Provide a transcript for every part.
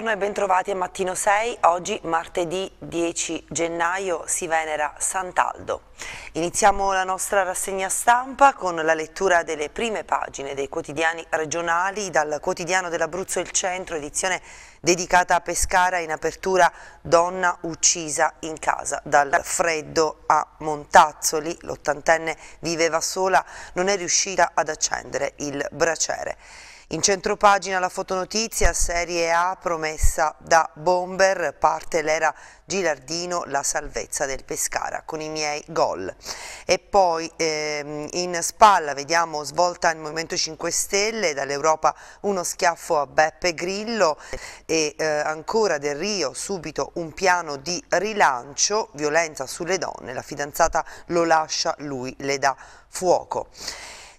Buongiorno e bentrovati a Mattino 6. Oggi, martedì 10 gennaio, si venera Sant'Aldo. Iniziamo la nostra rassegna stampa con la lettura delle prime pagine dei quotidiani regionali, dal quotidiano dell'Abruzzo Il Centro, edizione dedicata a Pescara in apertura Donna uccisa in casa. Dal freddo a Montazzoli, l'ottantenne viveva sola, non è riuscita ad accendere il braciere. In centro pagina la fotonotizia, Serie A promessa da Bomber, parte l'era Gilardino, la salvezza del Pescara con i miei gol. E poi ehm, in spalla vediamo svolta il Movimento 5 Stelle, dall'Europa uno schiaffo a Beppe Grillo e eh, ancora Del Rio subito un piano di rilancio, violenza sulle donne, la fidanzata lo lascia, lui le dà fuoco.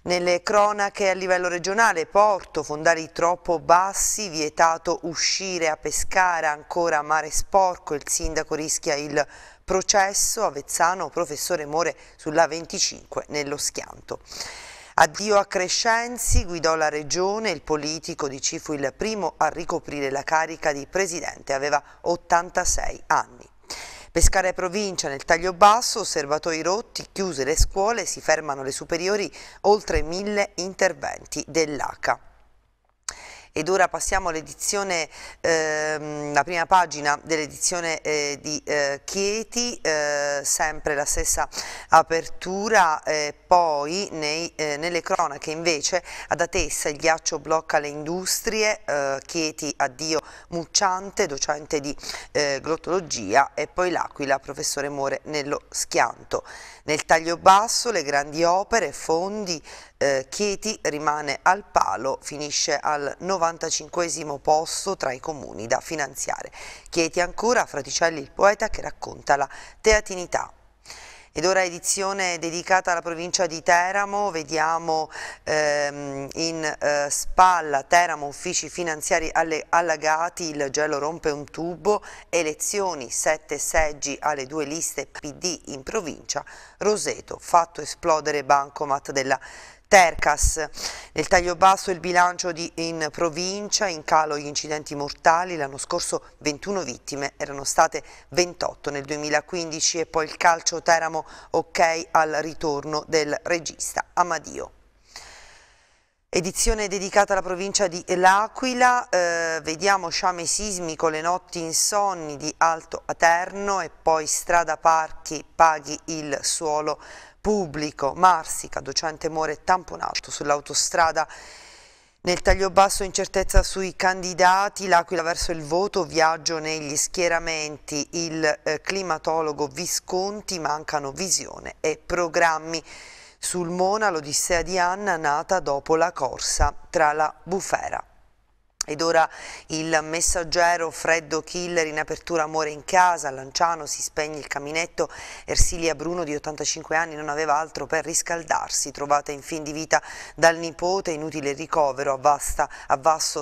Nelle cronache a livello regionale, porto, fondali troppo bassi, vietato uscire a pescare, ancora mare sporco, il sindaco rischia il processo, Avezzano, professore More sulla 25 nello schianto. Addio a Crescenzi, guidò la regione, il politico di Cifu il primo a ricoprire la carica di presidente, aveva 86 anni. Pescare provincia nel taglio basso, osservatori rotti, chiuse le scuole, si fermano le superiori, oltre mille interventi dell'ACA ed ora passiamo all'edizione, ehm, la prima pagina dell'edizione eh, di eh, Chieti, eh, sempre la stessa apertura, eh, poi nei, eh, nelle cronache invece ad Atessa il ghiaccio blocca le industrie, eh, Chieti addio Mucciante, docente di glottologia e poi l'Aquila, professore More nello schianto. Nel taglio basso le grandi opere, fondi, eh, Chieti rimane al palo, finisce al 95 posto tra i comuni da finanziare. Chieti ancora, Fraticelli il poeta che racconta la teatinità ed ora edizione dedicata alla provincia di Teramo, vediamo ehm, in eh, spalla Teramo uffici finanziari alle, allagati, il gelo rompe un tubo, elezioni, sette seggi alle due liste PD in provincia, Roseto fatto esplodere bancomat della Tercas, nel taglio basso il bilancio di, in provincia, in calo gli incidenti mortali, l'anno scorso 21 vittime, erano state 28 nel 2015 e poi il calcio Teramo ok al ritorno del regista Amadio. Edizione dedicata alla provincia di L'Aquila, eh, vediamo sciame sismico, le notti insonni di Alto Aterno e poi strada parchi, paghi il suolo pubblico, Marsica, docente More tamponato sull'autostrada. Nel taglio basso incertezza sui candidati, l'Aquila verso il voto, viaggio negli schieramenti, il eh, climatologo Visconti, mancano visione e programmi. Sul Mona l'Odissea di Anna nata dopo la corsa tra la bufera ed ora il messaggero Freddo Killer in apertura Amore in casa, Lanciano si spegne il caminetto, Ersilia Bruno di 85 anni non aveva altro per riscaldarsi, trovata in fin di vita dal nipote, inutile ricovero, a, vasta,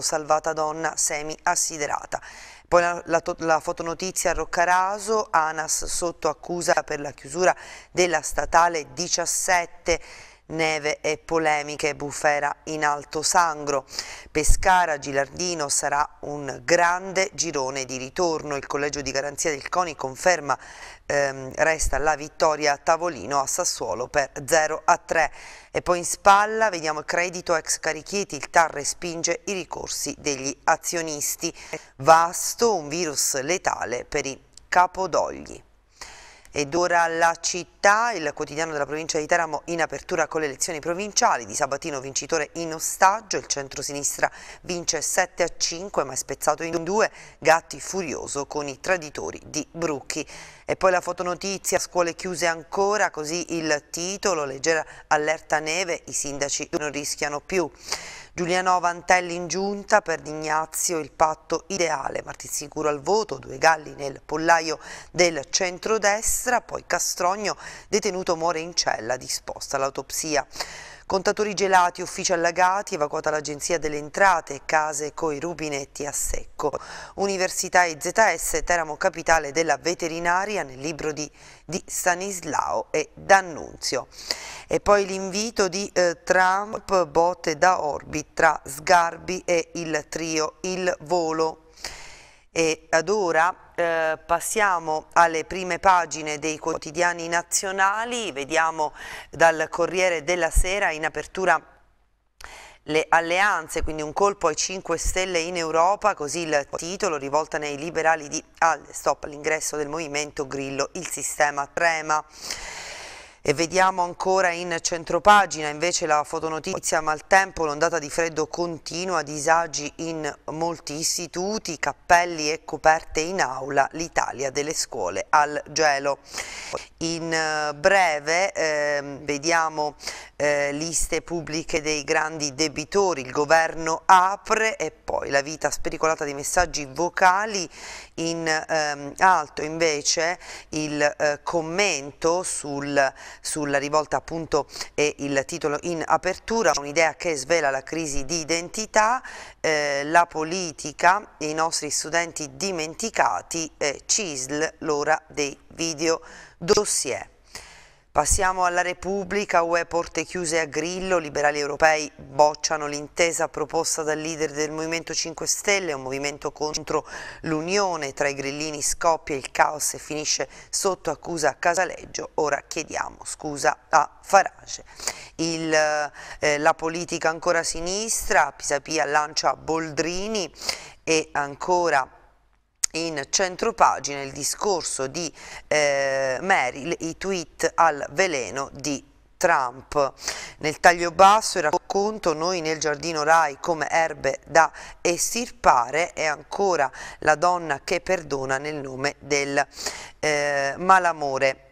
salvata donna semi assiderata. Poi la, la, la, fotonotizia a Roccaraso, ANAS sotto accusa per la chiusura della statale 17 neve e polemiche, bufera in alto sangro. Pescara Gilardino sarà un grande girone di ritorno, il collegio di garanzia del CONI conferma ehm, resta la vittoria a tavolino a Sassuolo per 0 a 3 e poi in spalla vediamo il credito ex Carichieti, il TAR respinge i ricorsi degli azionisti. Vasto, un virus letale per i capodogli. Ed ora la città, il quotidiano della provincia di Teramo in apertura con le elezioni provinciali, di Sabatino vincitore in ostaggio, il centro-sinistra vince 7 a 5 ma è spezzato in due, Gatti furioso con i traditori di Brucchi. E poi la fotonotizia, scuole chiuse ancora, così il titolo, leggera allerta neve, i sindaci non rischiano più. Giuliano Vantelli in giunta per D'Ignazio il patto ideale, Martin Sicuro al voto, due galli nel pollaio del centrodestra, poi Castrogno detenuto muore in cella, disposta l'autopsia. Contatori gelati, uffici allagati, evacuata l'Agenzia delle Entrate, case coi rubinetti a secco. Università IZS Teramo Capitale della Veterinaria nel libro di, di Stanislao e D'Annunzio. E poi l'invito di eh, Trump, botte da orbit tra Sgarbi e il trio Il Volo. E ad ora eh, passiamo alle prime pagine dei quotidiani nazionali, vediamo dal Corriere della Sera in apertura le alleanze, quindi un colpo ai 5 Stelle in Europa, così il titolo rivolta nei liberali di Alde, stop all'ingresso del movimento Grillo, il sistema trema. E vediamo ancora in centropagina invece la fotonotizia maltempo, l'ondata di freddo continua, disagi in molti istituti, cappelli e coperte in aula, l'Italia delle scuole al gelo. In eh, breve eh, vediamo eh, liste pubbliche dei grandi debitori, il governo apre e poi la vita spericolata di messaggi vocali in ehm, alto invece il eh, commento sul, sulla rivolta appunto e il titolo in apertura, un'idea che svela la crisi di identità, eh, la politica, i nostri studenti dimenticati, eh, CISL, l'ora dei video dossier. Passiamo alla Repubblica, UE porte chiuse a Grillo, liberali europei bocciano l'intesa proposta dal leader del Movimento 5 Stelle, un movimento contro l'unione tra i grillini scoppia il caos e finisce sotto accusa a Casaleggio, ora chiediamo scusa a Farage. Il, eh, la politica ancora sinistra, Pisapia lancia Boldrini e ancora in centro pagina il discorso di eh, Merrill, i tweet al veleno di Trump. Nel taglio basso e racconto noi nel giardino Rai come erbe da estirpare e ancora la donna che perdona nel nome del eh, malamore.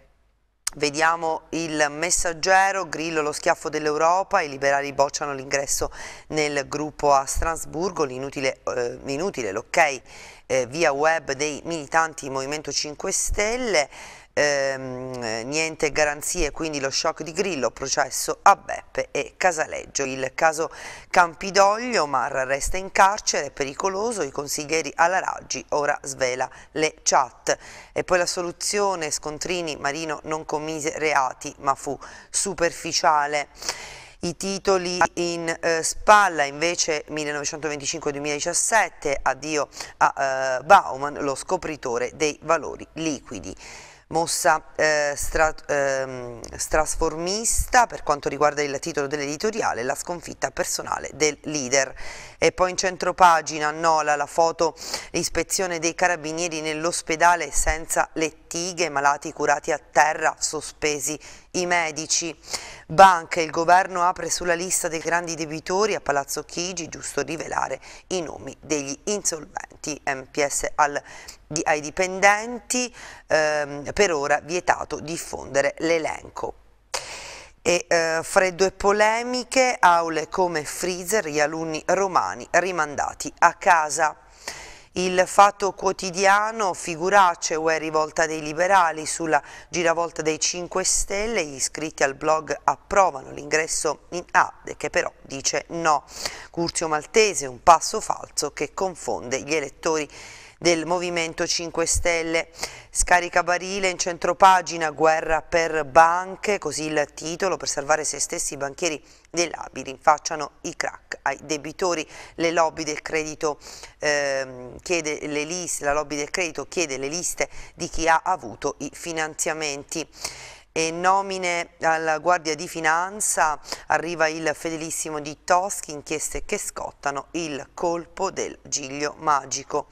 Vediamo il messaggero, Grillo lo schiaffo dell'Europa, i liberali bocciano l'ingresso nel gruppo a Strasburgo, l'inutile, eh, inutile l'ok eh, via web dei militanti Movimento 5 Stelle ehm, niente garanzie, quindi lo shock di Grillo, processo a Beppe e Casaleggio. Il caso Campidoglio, Marra resta in carcere, è pericoloso, i consiglieri alla Raggi ora svela le chat. E poi la soluzione, Scontrini, Marino non commise reati ma fu superficiale. I titoli in eh, spalla invece 1925-2017, addio a eh, Bauman, lo scopritore dei valori liquidi mossa eh, stra, ehm, strasformista per quanto riguarda il titolo dell'editoriale, la sconfitta personale del leader. E poi in centro pagina Nola la foto, l'ispezione dei carabinieri nell'ospedale senza lettighe, malati curati a terra, sospesi i medici. Banche, il governo apre sulla lista dei grandi debitori a Palazzo Chigi, giusto rivelare i nomi degli insolventi. MPS al, di, ai dipendenti, ehm, per ora vietato diffondere l'elenco. E, eh, freddo e polemiche, aule come freezer, gli alunni romani rimandati a casa. Il fatto quotidiano, figurace UE rivolta dei liberali sulla giravolta dei 5 Stelle, gli iscritti al blog approvano l'ingresso in ADE che però dice no. Curzio Maltese, un passo falso che confonde gli elettori del Movimento 5 Stelle. Scarica barile in centropagina, guerra per banche, così il titolo, per salvare se stessi i banchieri dell'Abili facciano i crack ai debitori, le lobby del credito, eh, chiede le liste, la lobby del credito chiede le liste di chi ha avuto i finanziamenti e nomine alla Guardia di Finanza, arriva il fedelissimo di Toschi, inchieste che scottano il colpo del giglio magico.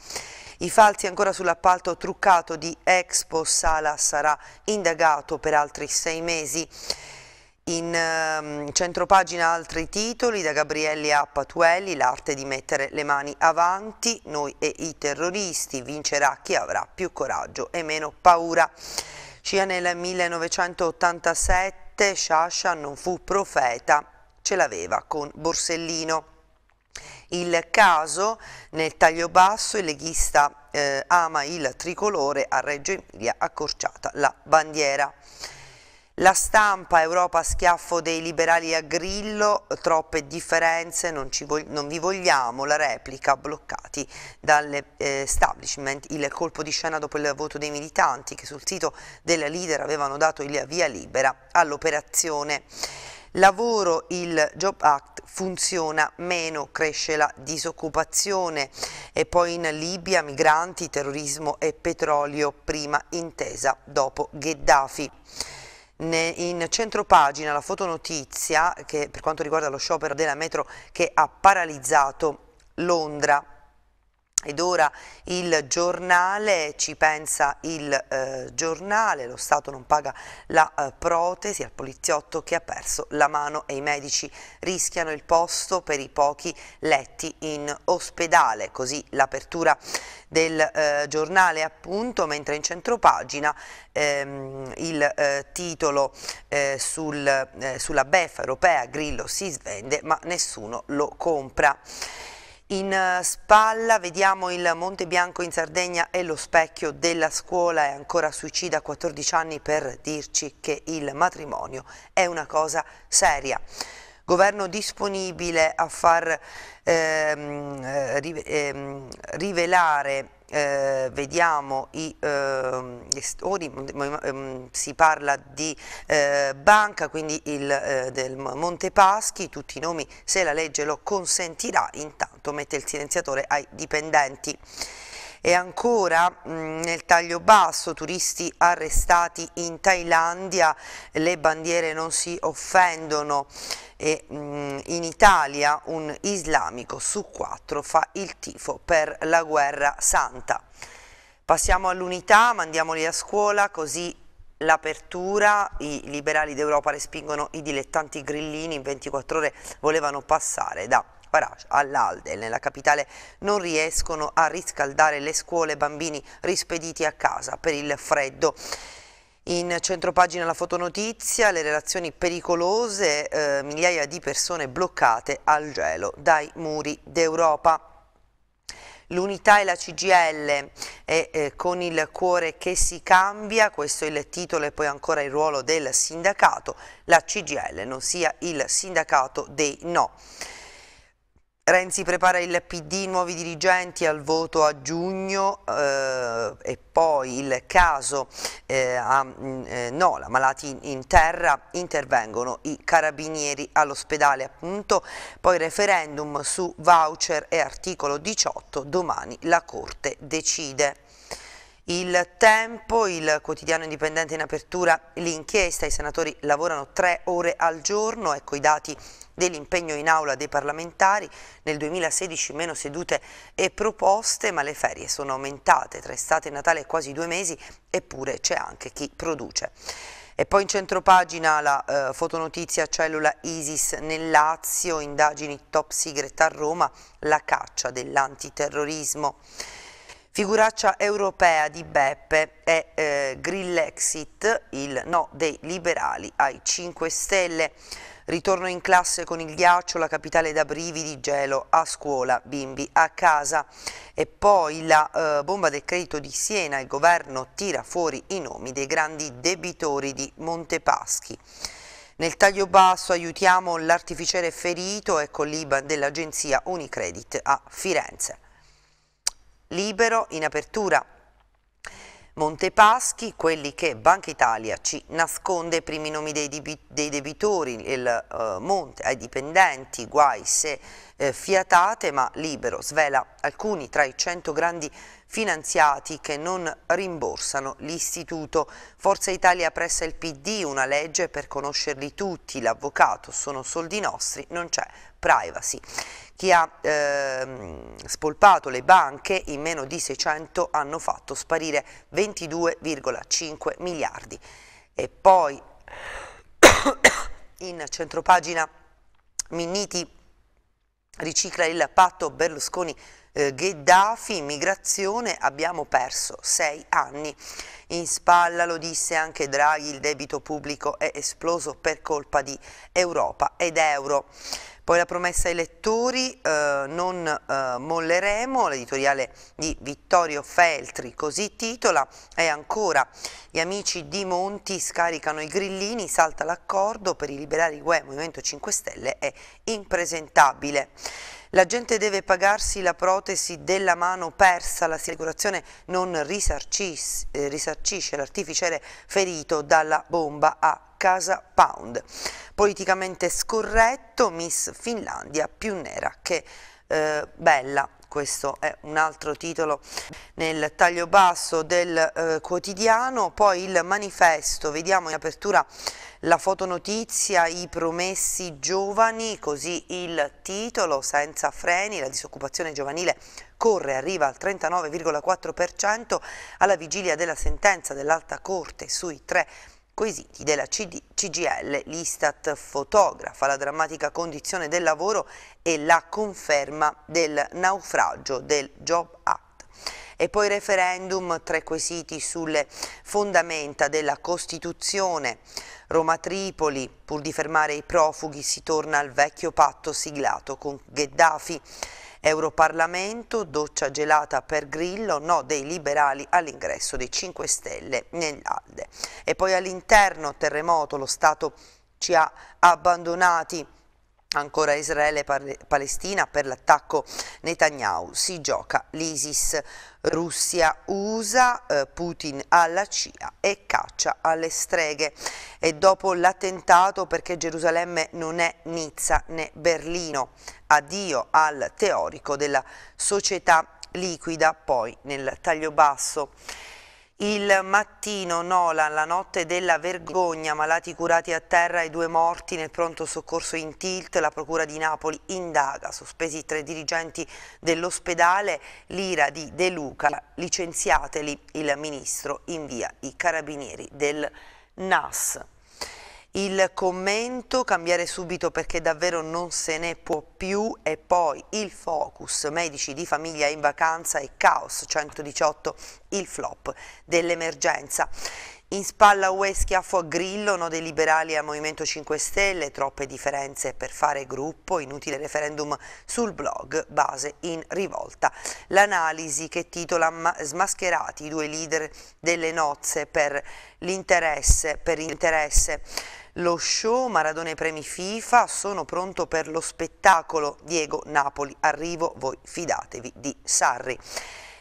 I falsi ancora sull'appalto truccato di Expo Sala sarà indagato per altri sei mesi. In ehm, centropagina altri titoli da Gabrielli a Patuelli, l'arte di mettere le mani avanti, noi e i terroristi, vincerà chi avrà più coraggio e meno paura. Scia nel 1987, Sciascia non fu profeta, ce l'aveva con Borsellino. Il caso nel taglio basso il leghista eh, ama il tricolore a Reggio Emilia accorciata la bandiera. La stampa Europa schiaffo dei liberali a Grillo, troppe differenze, non, non vi vogliamo, la replica bloccati dall'establishment, eh, il colpo di scena dopo il voto dei militanti che sul sito della leader avevano dato il via libera all'operazione lavoro il Job Act funziona meno, cresce la disoccupazione e poi in Libia migranti, terrorismo e petrolio, prima intesa dopo Gheddafi. In centro pagina la fotonotizia che per quanto riguarda lo sciopero della metro che ha paralizzato Londra ed ora il giornale, ci pensa il eh, giornale, lo Stato non paga la eh, protesi al poliziotto che ha perso la mano e i medici rischiano il posto per i pochi letti in ospedale, così l'apertura del eh, giornale appunto, mentre in centropagina ehm, il eh, titolo eh, sul, eh, sulla beffa europea Grillo si svende ma nessuno lo compra. In eh, spalla vediamo il Monte Bianco in Sardegna e lo specchio della scuola è ancora suicida a 14 anni per dirci che il matrimonio è una cosa seria. Governo disponibile a far ehm, eh, ehm rivelare eh, vediamo i eh, gestori, ehm, si parla di eh, banca, quindi il, eh, del Monte Paschi, tutti i nomi se la legge lo consentirà, intanto mette il silenziatore ai dipendenti. E ancora mh, mm, nel taglio basso, turisti arrestati in Thailandia, le bandiere non si offendono e mh, mm, in Italia un islamico su quattro fa il tifo per la guerra santa. Passiamo all'unità, mandiamoli a scuola così l'apertura, i liberali d'Europa respingono i dilettanti grillini, in 24 ore volevano passare da all'Alde, nella capitale, non riescono a riscaldare le scuole bambini rispediti a casa per il freddo. In centropagina la fotonotizia, le relazioni pericolose, eh, migliaia di persone bloccate al gelo dai muri d'Europa l'unità e la CGL e, eh, eh, con il cuore che si cambia, questo è il titolo e poi ancora il ruolo del sindacato, la CGL non sia il sindacato dei no. Renzi prepara il PD, nuovi dirigenti al voto a giugno eh, e poi il caso eh, a mm, eh, Nola, malati in terra, intervengono i carabinieri all'ospedale appunto, poi referendum su voucher e articolo 18, domani la Corte decide. Il tempo, il quotidiano indipendente in apertura, l'inchiesta, i senatori lavorano tre ore al giorno, ecco i dati dell'impegno in aula dei parlamentari, nel 2016 meno sedute e proposte, ma le ferie sono aumentate, tra estate e Natale quasi due mesi, eppure c'è anche chi produce. E poi in centropagina la eh, fotonotizia cellula ISIS nel Lazio, indagini top secret a Roma, la caccia dell'antiterrorismo. Figuraccia europea di Beppe è eh, Grillexit, il no dei liberali ai 5 Stelle. Ritorno in classe con il ghiaccio, la capitale da brividi, gelo a scuola, bimbi a casa. E poi la eh, bomba del credito di Siena, il governo tira fuori i nomi dei grandi debitori di Montepaschi. Nel taglio basso aiutiamo l'artificiere ferito, ecco l'IBAN dell'agenzia Unicredit a Firenze libero in apertura. Montepaschi, quelli che Banca Italia ci nasconde, i primi nomi dei, dei debitori, il eh, Monte ai dipendenti, guai se eh, fiatate, ma libero svela alcuni tra i 100 grandi finanziati che non rimborsano l'istituto. Forza Italia pressa il PD, una legge per conoscerli tutti, l'avvocato sono soldi nostri, non c'è privacy. Chi ha eh, spolpato le banche in meno di 600 hanno fatto sparire 22,5 miliardi. E poi in centropagina Minniti ricicla il patto Berlusconi-Gheddafi, eh, immigrazione, abbiamo perso sei anni. In spalla, lo disse anche Draghi, il debito pubblico è esploso per colpa di Europa ed euro. Poi la promessa ai lettori, eh, non eh, molleremo, l'editoriale di Vittorio Feltri così titola, e ancora gli amici di Monti scaricano i grillini, salta l'accordo per i liberali UE, Movimento 5 Stelle è impresentabile. La gente deve pagarsi la protesi della mano persa, l'assicurazione non eh, risarcisce l'artificiere ferito dalla bomba a Casa Pound. Politicamente scorretto, Miss Finlandia più nera che eh, bella questo è un altro titolo nel taglio basso del eh, quotidiano, poi il manifesto, vediamo in apertura la fotonotizia, i promessi giovani, così il titolo, senza freni, la disoccupazione giovanile corre, arriva al 39,4% alla vigilia della sentenza dell'Alta Corte sui tre quesiti della CD, CGL, l'Istat fotografa la drammatica condizione del lavoro e la conferma del naufragio del Job Act e poi referendum, tre quesiti sulle fondamenta della Costituzione. Roma Tripoli, pur di fermare i profughi, si torna al vecchio patto siglato con Gheddafi. Europarlamento, doccia gelata per Grillo, no dei liberali all'ingresso dei 5 Stelle nell'Alde. E poi all'interno terremoto, lo Stato ci ha abbandonati Ancora Israele e Palestina per l'attacco Netanyahu. Si gioca l'ISIS. Russia USA, eh, Putin alla CIA e caccia alle streghe. E dopo l'attentato perché Gerusalemme non è Nizza né Berlino, addio al teorico della società liquida, poi nel taglio basso. Il mattino Nola, la notte della vergogna, malati curati a terra e due morti nel pronto soccorso in tilt, la procura di Napoli indaga, sospesi tre dirigenti dell'ospedale, l'ira di De Luca, licenziateli, il ministro invia i carabinieri del NAS il commento, cambiare subito perché davvero non se ne può più e poi il focus, medici di famiglia in vacanza e caos 118, il flop dell'emergenza. In spalla UE schiaffo a Grillo, no dei liberali al Movimento 5 Stelle, troppe differenze per fare gruppo, inutile referendum sul blog, base in rivolta. L'analisi che titola Smascherati i due leader delle nozze per l'interesse lo show, Maradona ai premi FIFA, sono pronto per lo spettacolo, Diego Napoli, arrivo, voi fidatevi di Sarri.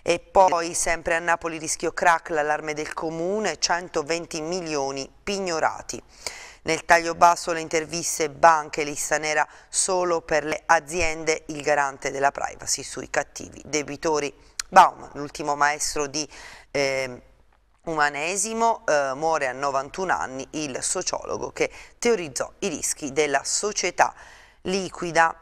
E poi sempre a Napoli rischio crack l'allarme del comune, 120 milioni pignorati. Nel taglio basso le interviste banche, lista nera solo per le aziende, il garante della privacy sui cattivi debitori. Baum, l'ultimo maestro di... Eh, umanesimo eh, muore a 91 anni il sociologo che teorizzò i rischi della società liquida.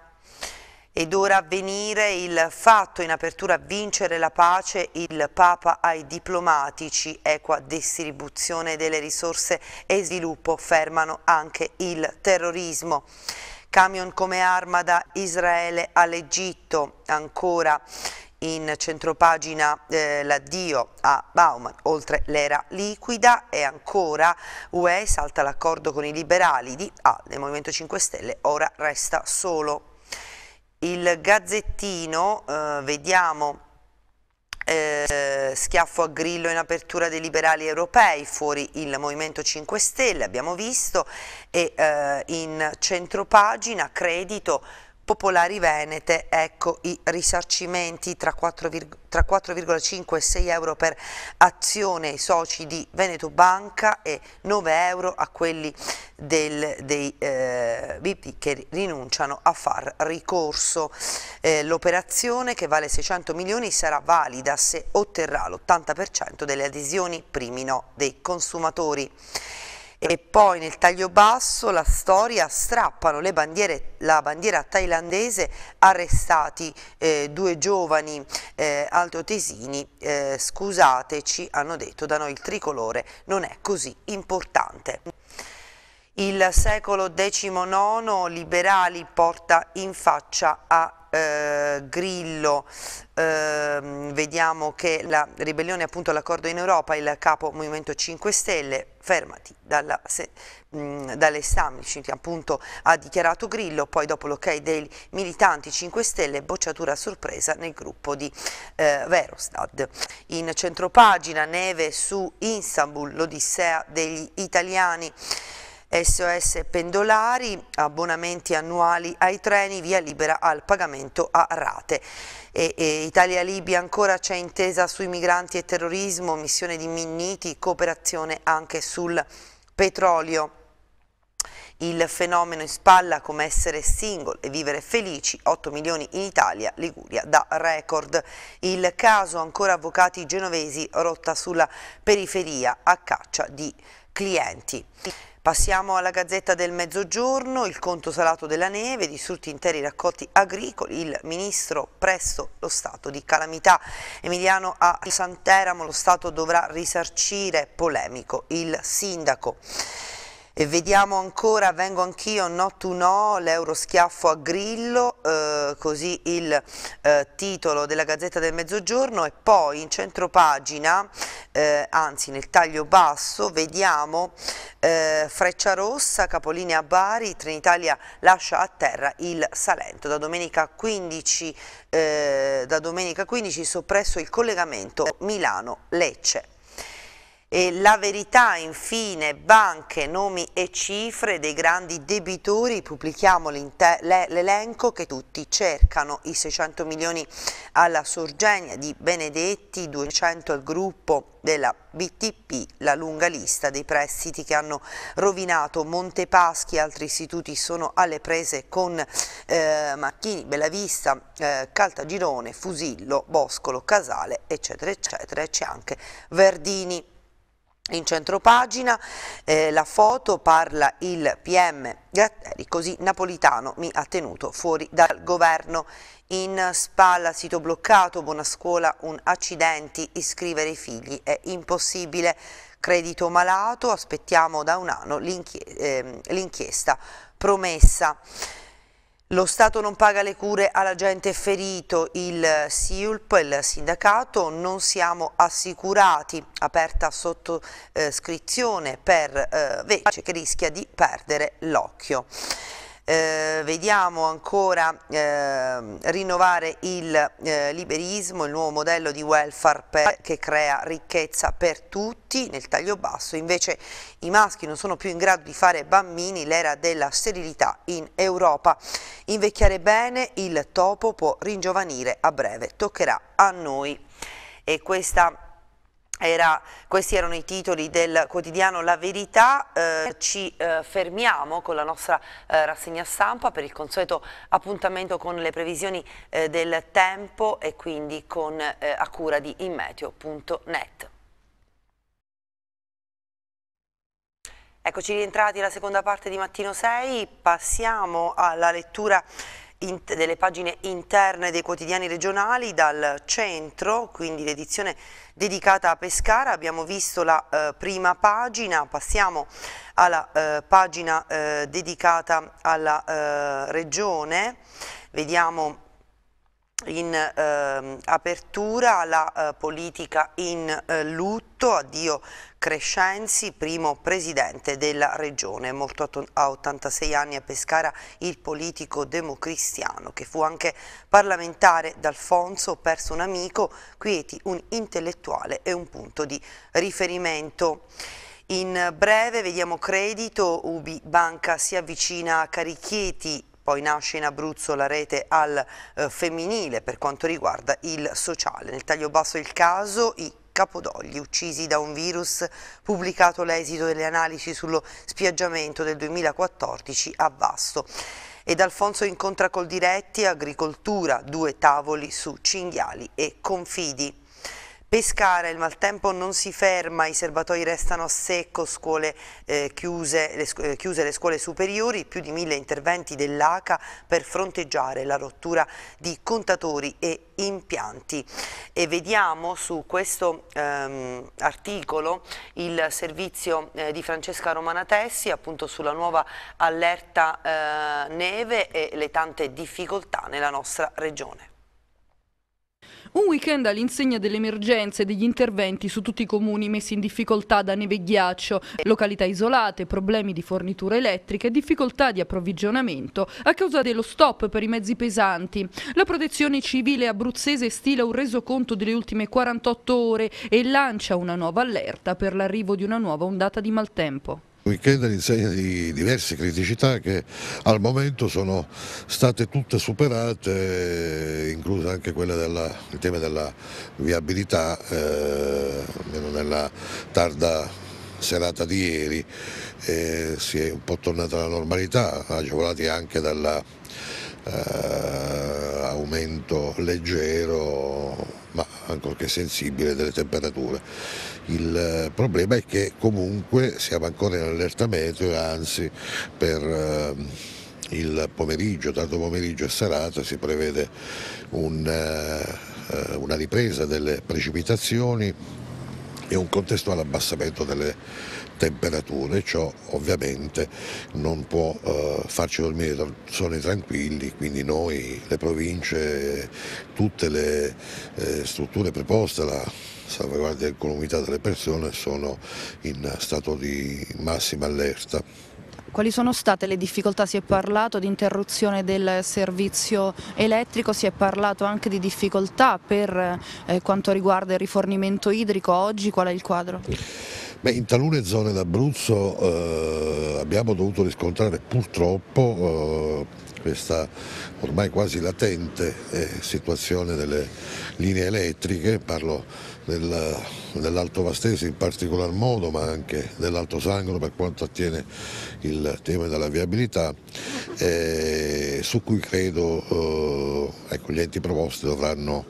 Ed ora a venire il fatto in apertura vincere la pace, il Papa ai diplomatici, equa distribuzione delle risorse e sviluppo, fermano anche il terrorismo. Camion come arma da Israele all'Egitto, ancora in centropagina eh, l'addio a Bauman, oltre l'era liquida e ancora UE salta l'accordo con i liberali di A ah, del Movimento 5 Stelle, ora resta solo. Il gazzettino, eh, vediamo... Eh, schiaffo a Grillo in apertura dei liberali europei, fuori il Movimento 5 Stelle abbiamo visto e eh, in centropagina credito Popolari Venete, ecco i risarcimenti tra 4,5 e 6 euro per azione ai soci di Veneto Banca e 9 euro a quelli del, dei eh, BP che rinunciano a far ricorso. Eh, L'operazione che vale 600 milioni sarà valida se otterrà l'80% delle adesioni primino dei consumatori e poi nel taglio basso la storia strappano bandiere, la bandiera thailandese arrestati eh, due giovani eh, altoatesini eh, scusateci hanno detto da noi il tricolore non è così importante il secolo XIX liberali porta in faccia a eh, Grillo, eh, vediamo che la ribellione appunto l'accordo in Europa, il capo Movimento 5 Stelle, fermati dalle dall'establishment appunto ha dichiarato Grillo, poi dopo l'ok dei militanti 5 Stelle, bocciatura a sorpresa nel gruppo di eh, Verostad. In centropagina neve su Istanbul, l'odissea degli italiani. SOS pendolari, abbonamenti annuali ai treni, via libera al pagamento a rate. Italia-Libia ancora c'è intesa sui migranti e terrorismo, missione di Minniti, cooperazione anche sul petrolio il fenomeno in spalla come essere single e vivere felici, 8 milioni in Italia, Liguria da record. Il caso ancora avvocati genovesi rotta sulla periferia a caccia di clienti. Passiamo alla Gazzetta del Mezzogiorno, il conto salato della neve, distrutti interi raccolti agricoli, il ministro presso lo stato di calamità. Emiliano a Santeramo lo Stato dovrà risarcire, polemico il sindaco. E vediamo ancora, vengo anch'io, no to no, l'euro schiaffo a Grillo, eh, così il eh, titolo della Gazzetta del Mezzogiorno e poi in centro pagina eh, anzi nel taglio basso vediamo eh, Freccia Rossa, Capolinea Bari, Trenitalia lascia a terra il Salento. Da domenica 15, eh, da domenica 15 soppresso il collegamento Milano-Lecce. E la verità, infine, banche, nomi e cifre dei grandi debitori, pubblichiamo l'elenco che tutti cercano, i 600 milioni alla Sorgenia di Benedetti, 200 al gruppo della BTP, la lunga lista dei prestiti che hanno rovinato Montepaschi e altri istituti sono alle prese con eh, Macchini, Bellavista, eh, Caltagirone, Fusillo, Boscolo, Casale, eccetera, eccetera, e c'è anche Verdini. In centropagina eh, la foto parla il PM Gratteri, così Napolitano mi ha tenuto fuori dal governo. In spalla sito bloccato, buona scuola, un accidenti, iscrivere i figli è impossibile. Credito malato, aspettiamo da un anno ehm, l'inchiesta promessa. Lo Stato non paga le cure all'agente ferito, il SIULP, il sindacato, non siamo assicurati, aperta sottoscrizione per eh, Vece che rischia di perdere l'occhio. Eh, vediamo ancora eh, rinnovare il eh, liberismo, il nuovo modello di welfare per, che crea ricchezza per tutti nel taglio basso, invece i maschi non sono più in grado di fare bambini, l'era della sterilità in Europa. Invecchiare bene, il topo può ringiovanire a breve, toccherà a noi. E questa era, questi erano i titoli del quotidiano La Verità, eh, ci eh, fermiamo con la nostra eh, rassegna stampa per il consueto appuntamento con le previsioni eh, del tempo e quindi con, eh, a cura di inmeteo.net. Eccoci rientrati alla seconda parte di Mattino 6, passiamo alla lettura delle pagine interne dei quotidiani regionali dal centro, quindi l'edizione dedicata a Pescara, abbiamo visto la eh, prima pagina, passiamo alla eh, pagina eh, dedicata alla eh, regione, vediamo in eh, apertura la eh, politica in eh, lutto, addio Crescenzi, primo presidente della regione, morto a 86 anni a Pescara, il politico democristiano che fu anche parlamentare d'Alfonso, perso un amico, Quieti un intellettuale e un punto di riferimento. In breve vediamo credito, Ubi Banca si avvicina a Carichieti poi nasce in Abruzzo la rete al eh, femminile per quanto riguarda il sociale. Nel taglio basso il caso, i Capodogli, uccisi da un virus, pubblicato l'esito delle analisi sullo spiaggiamento del 2014 a Vasto. Ed Alfonso incontra col diretti agricoltura, due tavoli su cinghiali e confidi. Pescara il maltempo non si ferma, i serbatoi restano a secco, scuole eh, chiuse, le, eh, chiuse le scuole superiori, più di mille interventi dell'ACA per fronteggiare la rottura di contatori e impianti. E vediamo su questo ehm, articolo il servizio eh, di Francesca Romanatessi appunto sulla nuova allerta eh, neve e le tante difficoltà nella nostra regione. Un weekend all'insegna delle emergenze e degli interventi su tutti i comuni messi in difficoltà da neve e ghiaccio, località isolate, problemi di forniture elettriche, difficoltà di approvvigionamento a causa dello stop per i mezzi pesanti. La protezione civile abruzzese stila un resoconto delle ultime 48 ore e lancia una nuova allerta per l'arrivo di una nuova ondata di maltempo weekend all'insegna di diverse criticità che al momento sono state tutte superate, inclusa anche quella del tema della viabilità, eh, almeno nella tarda serata di ieri, eh, si è un po' tornata alla normalità, agevolati anche dalla eh, aumento leggero ma ancorché sensibile delle temperature. Il eh, problema è che comunque siamo ancora in allerta meteo e anzi per eh, il pomeriggio, tardo pomeriggio e serata si prevede un, eh, eh una ripresa delle precipitazioni e un contestuale abbassamento delle temperature, ciò ovviamente non può eh, farci dormire sonni tranquilli, quindi noi, le province, tutte le eh, strutture preposte alla salvaguardia e dell'economia delle persone sono in stato di massima allerta. Quali sono state le difficoltà? Si è parlato di interruzione del servizio elettrico, si è parlato anche di difficoltà per eh, quanto riguarda il rifornimento idrico. Oggi qual è il quadro? Beh, in talune zone d'Abruzzo eh, abbiamo dovuto riscontrare purtroppo eh, questa ormai quasi latente eh, situazione delle linee elettriche, parlo del, dell'Alto Vastese in particolar modo ma anche dell'Alto Sangro per quanto attiene il tema della viabilità eh, su cui credo eh, ecco, gli enti proposti dovranno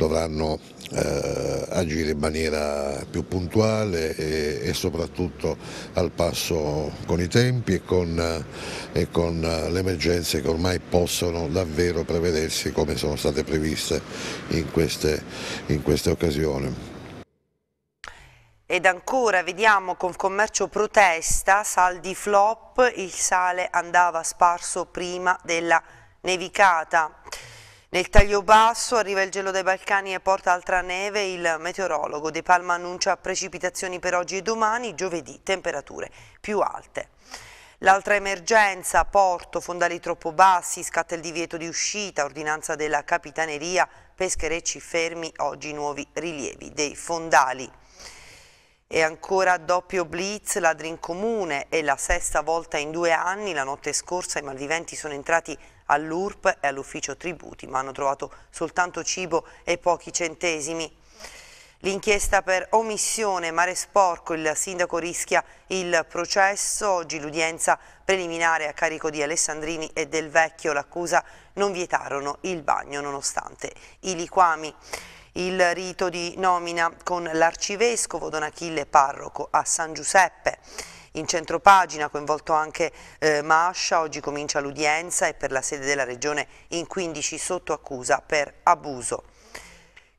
dovranno eh, agire in maniera più puntuale e, e, soprattutto al passo con i tempi e con, e con eh, le emergenze che ormai possono davvero prevedersi come sono state previste in queste, in queste occasioni. Ed ancora vediamo con commercio protesta, saldi flop, il sale andava sparso prima della nevicata. Nel taglio basso arriva il gelo dai Balcani e porta altra neve. Il meteorologo De Palma annuncia precipitazioni per oggi e domani, giovedì temperature più alte. L'altra emergenza, porto, fondali troppo bassi, scatta il divieto di uscita, ordinanza della Capitaneria, pescherecci fermi, oggi nuovi rilievi dei fondali. E ancora doppio blitz, ladri in comune, è la sesta volta in due anni, la notte scorsa i malviventi sono entrati all'URP e all'ufficio tributi, ma hanno trovato soltanto cibo e pochi centesimi. L'inchiesta per omissione mare sporco, il sindaco rischia il processo, oggi l'udienza preliminare a carico di Alessandrini e del Vecchio, l'accusa non vietarono il bagno nonostante i liquami. Il rito di nomina con l'arcivescovo Don Achille Parroco a San Giuseppe. In centro pagina, coinvolto anche eh, Mascia, oggi comincia l'udienza e per la sede della Regione in 15 sotto accusa per abuso.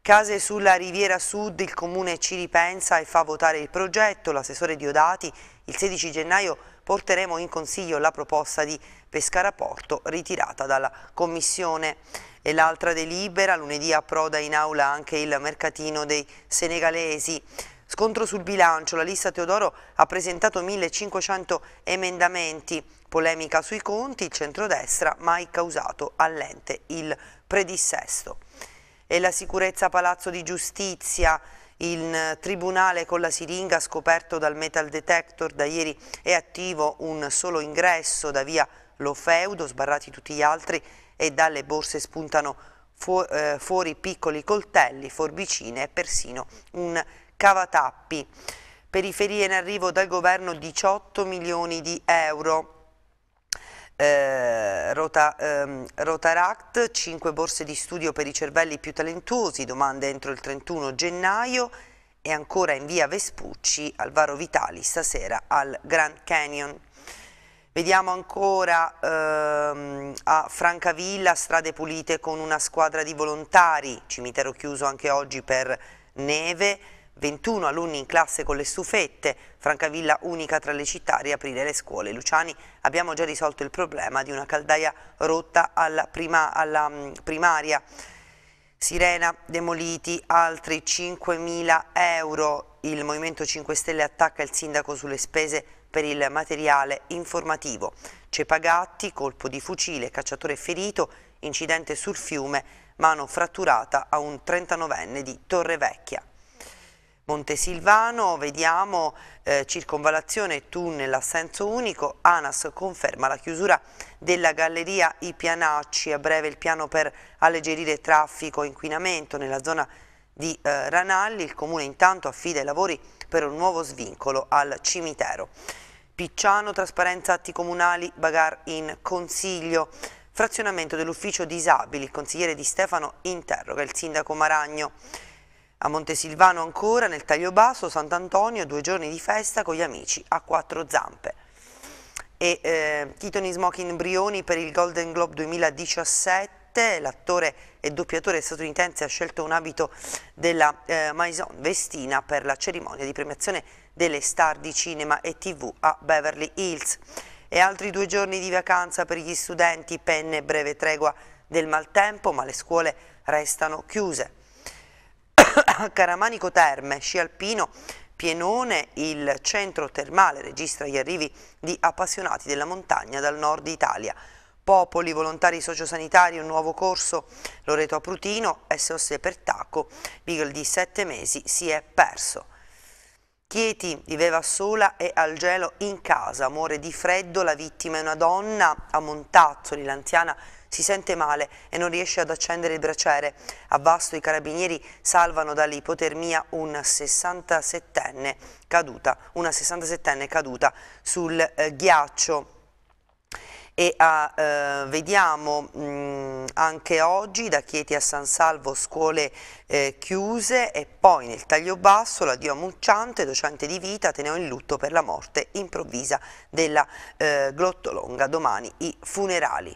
Case sulla Riviera Sud, il Comune ci ripensa e fa votare il progetto. L'assessore Diodati, il 16 gennaio porteremo in Consiglio la proposta di Porto ritirata dalla Commissione. E l'altra delibera, lunedì approda in aula anche il mercatino dei senegalesi. Scontro sul bilancio, la lista Teodoro ha presentato 1500 emendamenti, polemica sui conti, il centrodestra mai causato all'ente il predissesto. E la sicurezza Palazzo di Giustizia, in tribunale con la siringa scoperto dal metal detector, da ieri è attivo un solo ingresso da via Lofeudo, sbarrati tutti gli altri e dalle borse spuntano eh, fuori piccoli coltelli, forbicine e persino un Cavatappi. Periferie in arrivo dal governo 18 milioni di euro. Eh, Rota, ehm, Rotaract, 5 borse di studio per i cervelli più talentuosi, domande entro il 31 gennaio e ancora in via Vespucci, Alvaro Vitali, stasera al Grand Canyon. Vediamo ancora ehm, a Francavilla, strade pulite con una squadra di volontari, cimitero chiuso anche oggi per neve, 21 alunni in classe con le stufette, Francavilla unica tra le città a riaprire le scuole. Luciani, abbiamo già risolto il problema di una caldaia rotta alla, prima, alla mm, primaria. Sirena, demoliti altri 5.000 euro. Il Movimento 5 Stelle attacca il sindaco sulle spese per il materiale informativo. Cepagatti, colpo di fucile, cacciatore ferito, incidente sul fiume, mano fratturata a un 39enne di Torrevecchia. Montesilvano, vediamo eh, circonvalazione tunnel a senso unico, ANAS conferma la chiusura della galleria I Pianacci, a breve il piano per alleggerire traffico e inquinamento nella zona di eh, Ranalli, il comune intanto affida i lavori per un nuovo svincolo al cimitero. Picciano, trasparenza atti comunali, bagar in consiglio. Frazionamento dell'ufficio disabili, il consigliere Di Stefano interroga il sindaco Maragno. A Montesilvano ancora, nel taglio basso, Sant'Antonio, due giorni di festa con gli amici a quattro zampe. E eh, Titoni Smoking Brioni per il Golden Globe 2017, l'attore e doppiatore statunitense ha scelto un abito della eh, Maison Vestina per la cerimonia di premiazione delle star di cinema e tv a Beverly Hills. E altri due giorni di vacanza per gli studenti, penne breve tregua del maltempo, ma le scuole restano chiuse. Caramanico Terme, sci alpino, Pienone, il centro termale registra gli arrivi di appassionati della montagna dal nord Italia. Popoli, volontari sociosanitari, un nuovo corso, Loreto Aprutino, SOS Pertaco, Beagle di sette mesi si è perso. Chieti viveva sola e al gelo in casa, muore di freddo, la vittima è una donna, a Montazzoli l'anziana si sente male e non riesce ad accendere il braciere. A Vasto i carabinieri salvano dall'ipotermia una 67enne caduta, una 67enne caduta sul eh, ghiaccio. E a, ah, eh, vediamo mh, mm, anche oggi da Chieti a San Salvo scuole eh, chiuse e poi nel taglio basso l'addio a Mucciante, docente di vita, Ateneo in lutto per la morte improvvisa della eh, Glottolonga, domani i funerali.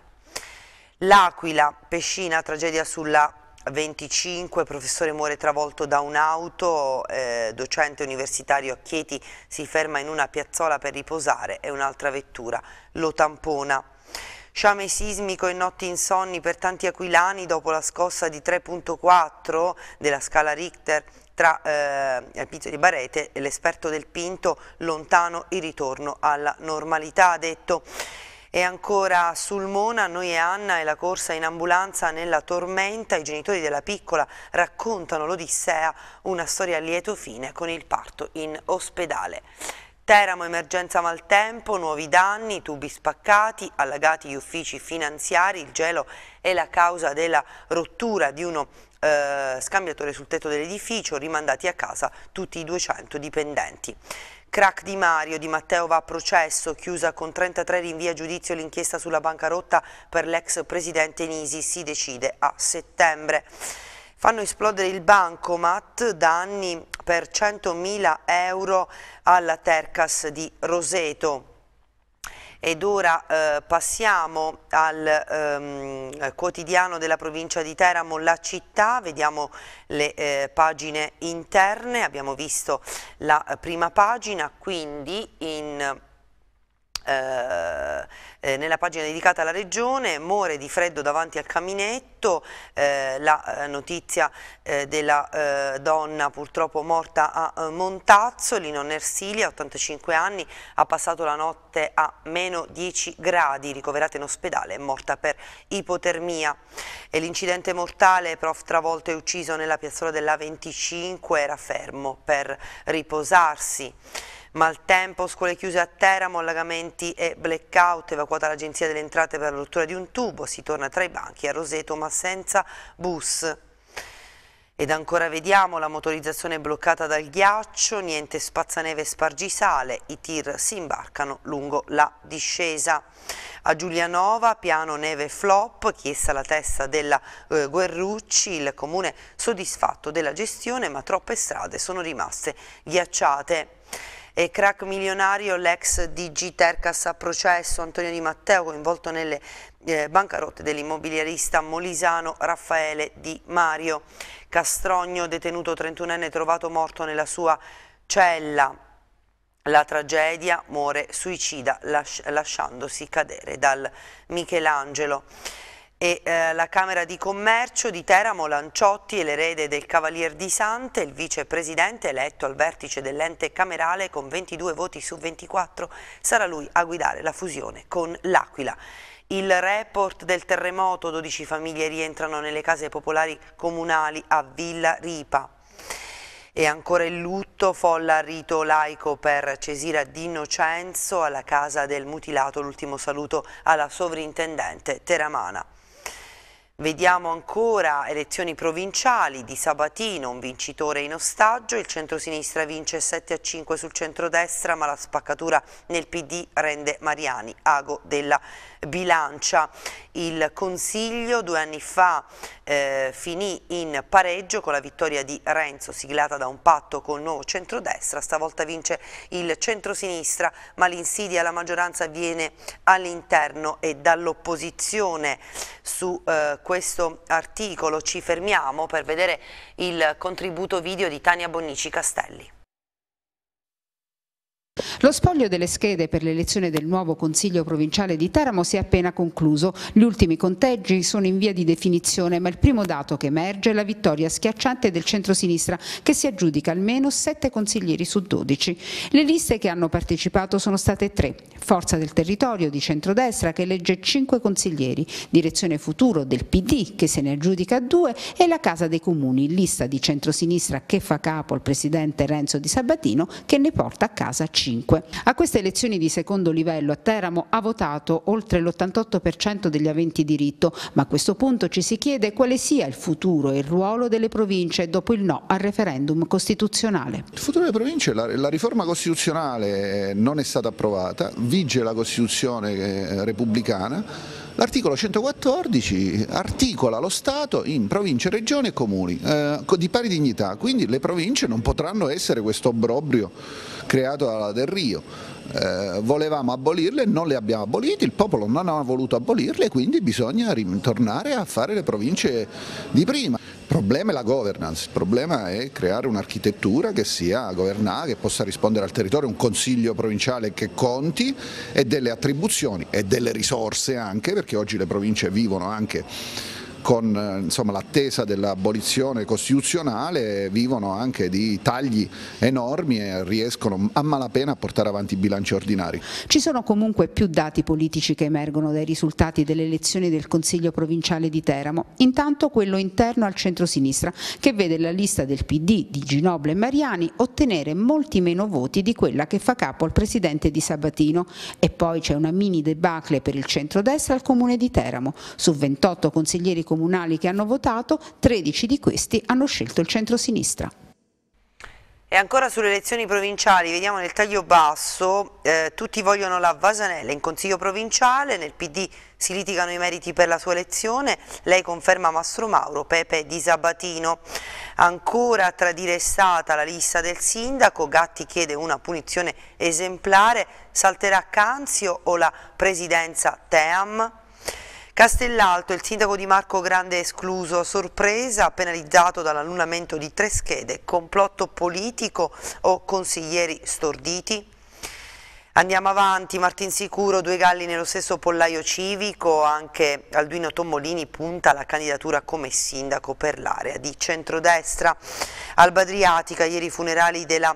L'Aquila, Pescina, tragedia sulla 25, professore muore travolto da un'auto, eh, docente universitario a Chieti si ferma in una piazzola per riposare e un'altra vettura lo tampona. Sciame sismico e notti insonni per tanti aquilani dopo la scossa di 3.4 della scala Richter tra eh, Pizzo di Barete e l'esperto del Pinto, lontano il ritorno alla normalità, ha detto. E ancora a Sulmona, noi e Anna e la corsa in ambulanza nella tormenta, i genitori della piccola raccontano l'Odissea, una storia a lieto fine con il parto in ospedale. Teramo emergenza maltempo, nuovi danni, tubi spaccati, allagati gli uffici finanziari, il gelo è la causa della rottura di uno eh, scambiatore sul tetto dell'edificio, rimandati a casa tutti i 200 dipendenti. Crack di Mario, di Matteo va a processo, chiusa con 33 rinvia giudizio l'inchiesta sulla bancarotta per l'ex presidente Nisi, si decide a settembre. Fanno esplodere il bancomat da anni per 100.000 euro alla Tercas di Roseto. Ed ora eh, passiamo al ehm, quotidiano della provincia di Teramo, la città, vediamo le eh, pagine interne, abbiamo visto la eh, prima pagina, quindi in eh, eh, nella pagina dedicata alla regione, muore di freddo davanti al caminetto, eh, la eh, notizia eh, della eh, donna purtroppo morta a Montazzo, Lino Nersilia, 85 anni, ha passato la notte a meno 10 gradi, ricoverata in ospedale, è morta per ipotermia. l'incidente mortale, prof travolto e ucciso nella piazzola della 25, era fermo per riposarsi. Maltempo, scuole chiuse a Teramo, allagamenti e blackout, evacuata l'agenzia delle entrate per la rottura di un tubo, si torna tra i banchi a Roseto ma senza bus. Ed ancora vediamo la motorizzazione bloccata dal ghiaccio, niente spazzaneve e spargisale, i tir si imbarcano lungo la discesa. A Giulianova, piano neve flop, chiesta la testa della eh, Guerrucci, il comune soddisfatto della gestione ma troppe strade sono rimaste ghiacciate. E crack milionario l'ex DG Tercas a processo Antonio Di Matteo coinvolto nelle eh, bancarotte dell'immobiliarista molisano Raffaele Di Mario. Castrogno, detenuto 31enne, trovato morto nella sua cella. La tragedia muore suicida lasci lasciandosi cadere dal Michelangelo e eh, la Camera di Commercio di Teramo Lanciotti è l'erede del Cavalier di Sante, il vicepresidente eletto al vertice dell'ente camerale con 22 voti su 24, sarà lui a guidare la fusione con l'Aquila. Il report del terremoto, 12 famiglie rientrano nelle case popolari comunali a Villa Ripa. E ancora il lutto, folla rito laico per Cesira D'Innocenzo alla casa del mutilato, l'ultimo saluto alla sovrintendente Teramana. Vediamo ancora elezioni provinciali di Sabatino, un vincitore in ostaggio, il centrosinistra vince 7 a 5 sul centrodestra ma la spaccatura nel PD rende Mariani ago della bilancia il Consiglio due anni fa eh, finì in pareggio con la vittoria di Renzo siglata da un patto con il nuovo centrodestra, stavolta vince il centrosinistra ma l'insidia alla maggioranza viene all'interno e dall'opposizione. Su eh, questo articolo ci fermiamo per vedere il contributo video di Tania Bonnici Castelli. Lo spoglio delle schede per l'elezione del nuovo Consiglio provinciale di Teramo si è appena concluso. Gli ultimi conteggi sono in via di definizione, ma il primo dato che emerge è la vittoria schiacciante del centrosinistra, che si aggiudica almeno 7 consiglieri su 12. Le liste che hanno partecipato sono state 3. Forza del Territorio di centrodestra, che elegge 5 consiglieri, Direzione Futuro del PD, che se ne aggiudica 2, e la Casa dei Comuni, lista di centrosinistra che fa capo al presidente Renzo Di Sabatino, che ne porta a casa 5. 2005. A queste elezioni di secondo livello a Teramo ha votato oltre l'88% degli aventi diritto, ma a questo punto ci si chiede quale sia il futuro e il ruolo delle province dopo il no al referendum costituzionale. Il futuro delle province, la, la riforma costituzionale eh, non è stata approvata, vige la Costituzione eh, repubblicana, L'articolo 114 articola lo Stato in province, regioni e comuni eh, di pari dignità, quindi le province non potranno essere questo obbrobrio creato dalla Del Rio. Eh, volevamo abolirle, non le abbiamo abolite, il popolo non ha voluto abolirle, quindi bisogna ritornare a fare le province di prima. Il problema è la governance, il problema è creare un'architettura che sia governata, che possa rispondere al territorio, un consiglio provinciale che conti e delle attribuzioni e delle risorse anche, perché oggi le province vivono anche con eh, l'attesa dell'abolizione costituzionale vivono anche di tagli enormi e riescono a malapena a portare avanti i bilanci ordinari. Ci sono comunque più dati politici che emergono dai risultati delle elezioni del Consiglio provinciale di Teramo, intanto quello interno al centro-sinistra che vede la lista del PD di Ginoble e Mariani ottenere molti meno voti di quella che fa capo al presidente di Sabatino e poi c'è una mini debacle per il centro-destra al comune di Teramo, su 28 consiglieri comunali comunali che hanno votato, 13 di questi hanno scelto il centro-sinistra. E ancora sulle elezioni provinciali, vediamo nel taglio basso, eh, tutti vogliono la Vasanella in consiglio provinciale, nel PD si litigano i meriti per la sua elezione, lei conferma Mastro Mauro, Pepe di Sabatino. Ancora a tradire è stata la lista del sindaco, Gatti chiede una punizione esemplare, salterà Canzio o la presidenza Team? Castellalto, il sindaco di Marco Grande escluso, sorpresa, penalizzato dall'annullamento di tre schede, complotto politico o consiglieri storditi? Andiamo avanti, Martin Sicuro, due galli nello stesso pollaio civico, anche Alduino Tommolini punta alla candidatura come sindaco per l'area di centrodestra. Alba Adriatica, ieri i funerali della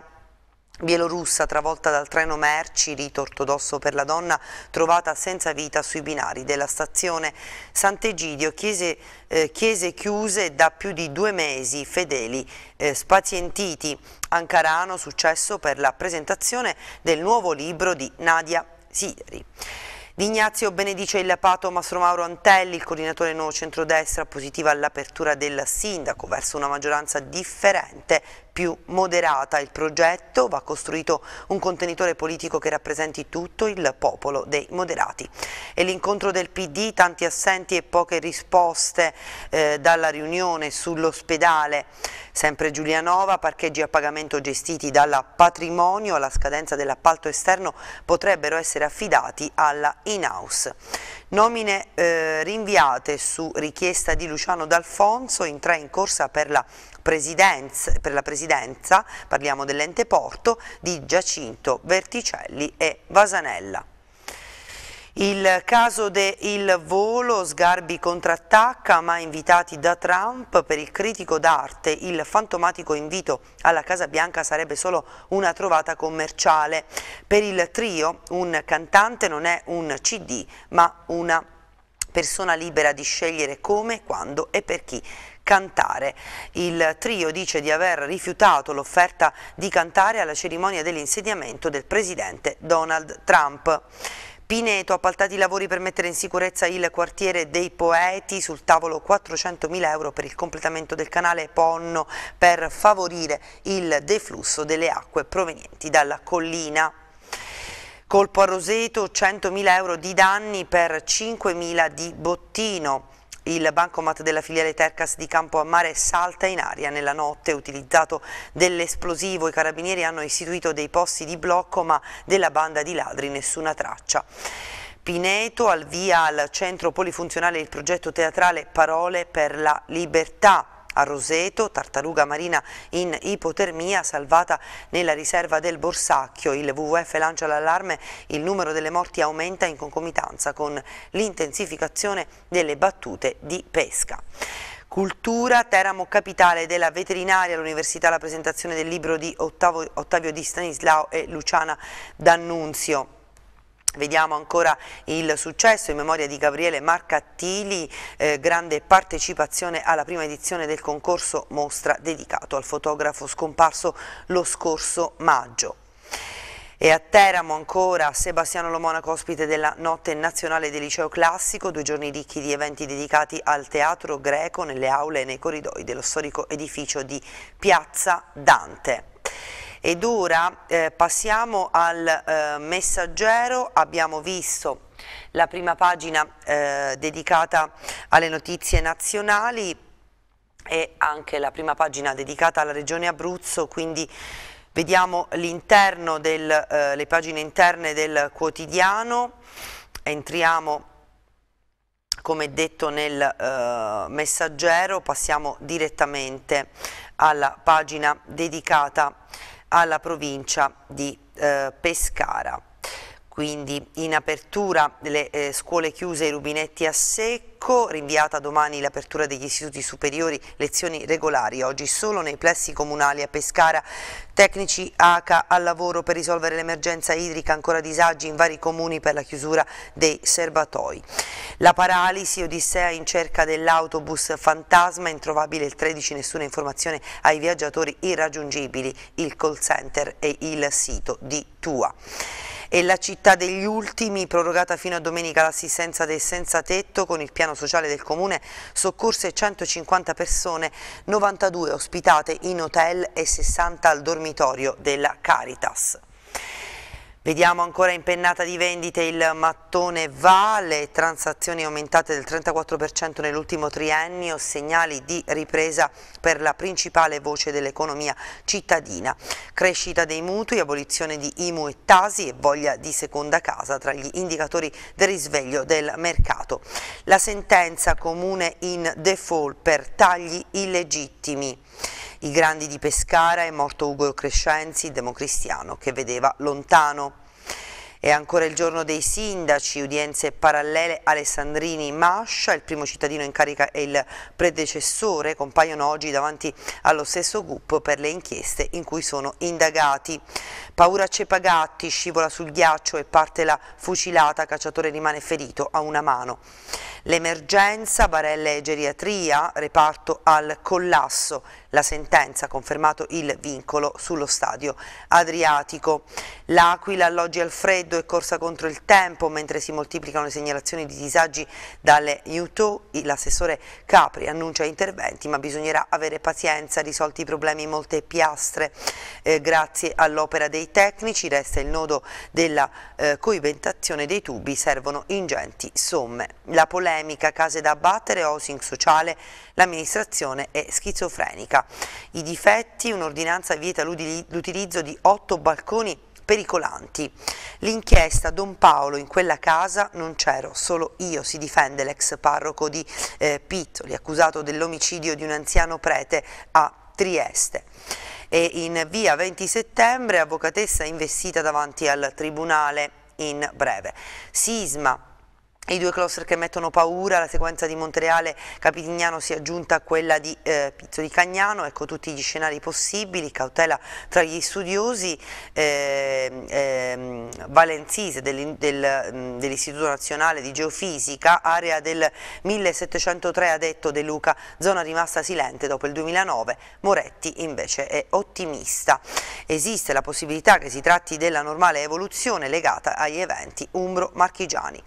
bielorussa travolta dal treno merci, rito ortodosso per la donna, trovata senza vita sui binari della stazione Sant'Egidio, chiese, eh, chiese, chiuse da più di due mesi, fedeli eh, spazientiti. Ancarano, successo per la presentazione del nuovo libro di Nadia Sideri. Di Ignazio benedice il Pato Mastro Mauro Antelli, il coordinatore nuovo centrodestra, positiva all'apertura del sindaco verso una maggioranza differente più moderata. Il progetto va costruito un contenitore politico che rappresenti tutto il popolo dei moderati. E l'incontro del PD, tanti assenti e poche risposte eh, dalla riunione sull'ospedale. Sempre Giulianova, parcheggi a pagamento gestiti dalla Patrimonio alla scadenza dell'appalto esterno potrebbero essere affidati alla in-house. Nomine eh, rinviate su richiesta di Luciano D'Alfonso in tre in corsa per la presidenza, per la presidenza parliamo dell'ente Porto, di Giacinto Verticelli e Vasanella. Il caso del volo, Sgarbi contrattacca ma invitati da Trump per il critico d'arte, il fantomatico invito alla Casa Bianca sarebbe solo una trovata commerciale. Per il trio un cantante non è un CD ma una persona libera di scegliere come, quando e per chi cantare. Il trio dice di aver rifiutato l'offerta di cantare alla cerimonia dell'insediamento del presidente Donald Trump. Pineto, appaltati i lavori per mettere in sicurezza il quartiere dei Poeti, sul tavolo 400.000 euro per il completamento del canale Ponno per favorire il deflusso delle acque provenienti dalla collina. Colpo a Roseto, 100.000 euro di danni per 5.000 di bottino. Il bancomat della filiale Tercas di Campo Ammare salta in aria nella notte, utilizzato dell'esplosivo. I carabinieri hanno istituito dei posti di blocco ma della banda di ladri nessuna traccia. Pineto al via al centro polifunzionale il progetto teatrale Parole per la libertà a Roseto, tartaruga marina in ipotermia salvata nella riserva del Borsacchio. Il WWF lancia l'allarme, il numero delle morti aumenta in concomitanza con l'intensificazione delle battute di pesca. Cultura, Teramo capitale della veterinaria, l'Università, la presentazione del libro di Ottavo, Ottavio Di Stanislao e Luciana D'Annunzio. Vediamo ancora il successo in memoria di Gabriele Marcattili, eh, grande partecipazione alla prima edizione del concorso mostra dedicato al fotografo scomparso lo scorso maggio. E a Teramo ancora Sebastiano Lomonaco, ospite della Notte Nazionale del Liceo Classico, due giorni ricchi di eventi dedicati al teatro greco nelle aule e nei corridoi dello storico edificio di Piazza Dante ed ora eh, passiamo al eh, messaggero, abbiamo visto la prima pagina eh, dedicata alle notizie nazionali e anche la prima pagina dedicata alla regione Abruzzo, quindi vediamo l'interno eh, le pagine interne del quotidiano, entriamo come detto nel eh, messaggero passiamo direttamente alla pagina dedicata alla provincia di eh, Pescara quindi in apertura le eh, scuole chiuse i rubinetti a secco, rinviata domani l'apertura degli istituti superiori, lezioni regolari, oggi solo nei plessi comunali a Pescara, tecnici ACA al lavoro per risolvere l'emergenza idrica, ancora disagi in vari comuni per la chiusura dei serbatoi. La paralisi, Odissea in cerca dell'autobus fantasma, introvabile il 13, nessuna informazione ai viaggiatori irraggiungibili, il call center e il sito di Tua e la città degli ultimi, prorogata fino a domenica l'assistenza dei senza tetto con il piano sociale del comune, soccorse 150 persone, 92 ospitate in hotel e 60 al dormitorio della Caritas. Vediamo ancora in pennata di vendite il mattone va, le transazioni aumentate del 34% nell'ultimo triennio, segnali di ripresa per la principale voce dell'economia cittadina. Crescita dei mutui, abolizione di IMU e Tasi e voglia di seconda casa tra gli indicatori del risveglio del mercato. La sentenza comune in default per tagli illegittimi. I grandi di Pescara è morto Ugo Crescenzi, democristiano, che vedeva lontano. È ancora il giorno dei sindaci, udienze parallele Alessandrini Mascia, il primo cittadino in carica e il predecessore compaiono oggi davanti allo stesso GUP per le inchieste in cui sono indagati. Paura Cepagatti scivola sul ghiaccio e parte la fucilata, cacciatore rimane ferito a una mano. L'emergenza, barella e Geriatria, reparto al collasso, la sentenza ha confermato il vincolo sullo stadio Adriatico. L'Aquila alloggi al freddo e corsa contro il tempo mentre si moltiplicano le segnalazioni di disagi dalle UTO. L'assessore Capri annuncia interventi ma bisognerà avere pazienza, risolti i problemi in molte piastre eh, grazie all'opera dei tecnici. Resta il nodo della eh, coibentazione dei tubi, servono ingenti somme. La polemica case da abbattere, housing sociale, l'amministrazione è schizofrenica identifica i difetti, un'ordinanza vieta l'utilizzo di otto balconi pericolanti. L'inchiesta Don Paolo in quella casa non c'ero, solo io, si difende l'ex parroco di eh, Pittoli, accusato dell'omicidio di un anziano prete a Trieste. E in via 20 settembre avvocatessa investita davanti al tribunale in breve. Sisma i due cluster che mettono paura, la sequenza di Montreale Capitignano si è aggiunta a quella di eh, Pizzo di Cagnano, ecco tutti gli scenari possibili, cautela tra gli studiosi, eh, eh, Valenzise del, del, mm, dell'Istituto Nazionale di Geofisica, area del 1703 ha detto De Luca, zona rimasta silente dopo il 2009, Moretti invece è ottimista. Esiste la possibilità che si tratti della normale evoluzione legata agli eventi umbro-marchigiani.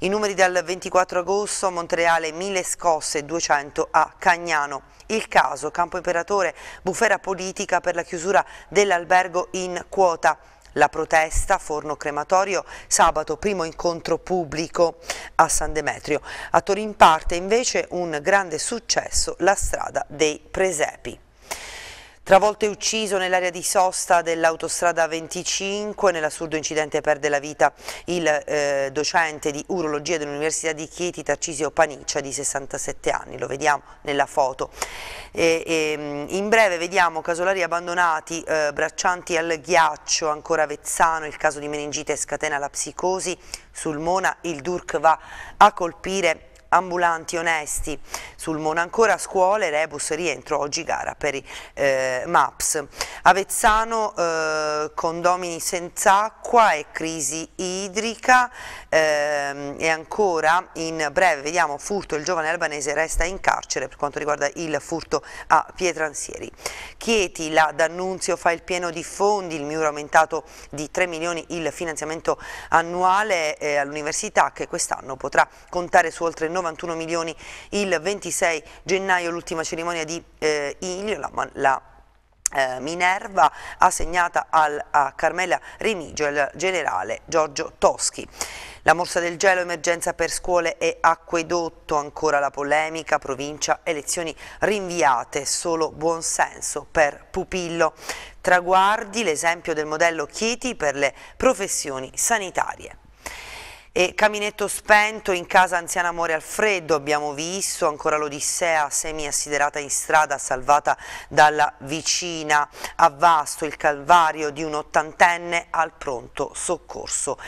In numeri dal 24 agosto, Montreale 1000 scosse, 200 a Cagnano. Il caso, Campo Imperatore, bufera politica per la chiusura dell'albergo in quota. La protesta, forno crematorio, sabato primo incontro pubblico a San Demetrio. A Torino parte invece un grande successo, la strada dei presepi. Travolto e ucciso nell'area di sosta dell'autostrada 25, nell'assurdo incidente perde la vita il eh, docente di urologia dell'Università di Chieti, Tarcisio Paniccia, di 67 anni, lo vediamo nella foto. E, e, ehm, in breve vediamo casolari abbandonati, eh, braccianti al ghiaccio, ancora a Vezzano, il caso di meningite scatena la psicosi, sul Mona il DURC va a colpire ambulanti onesti. Sul Monancora scuole, Rebus rientro oggi gara per i eh, MAPS. Avezzano eh, condomini senza acqua e crisi idrica eh, e ancora in breve vediamo furto, il giovane albanese resta in carcere per quanto riguarda il furto a Pietransieri. Chieti, la D'Annunzio fa il pieno di fondi, il MIUR aumentato di 3 milioni il finanziamento annuale eh, all'università che quest'anno potrà contare su oltre 9 91 milioni il 26 gennaio, l'ultima cerimonia di eh, Ilio, la, la eh, Minerva assegnata al, a Carmela Remigio e al generale Giorgio Toschi. La morsa del gelo, emergenza per scuole e acquedotto, ancora la polemica, provincia, elezioni rinviate, solo buonsenso per Pupillo. Traguardi l'esempio del modello Chieti per le professioni sanitarie. E caminetto spento in casa anziana amore al freddo abbiamo visto, ancora l'Odissea semi assiderata in strada salvata dalla vicina a Vasto, il calvario di un ottantenne al pronto soccorso.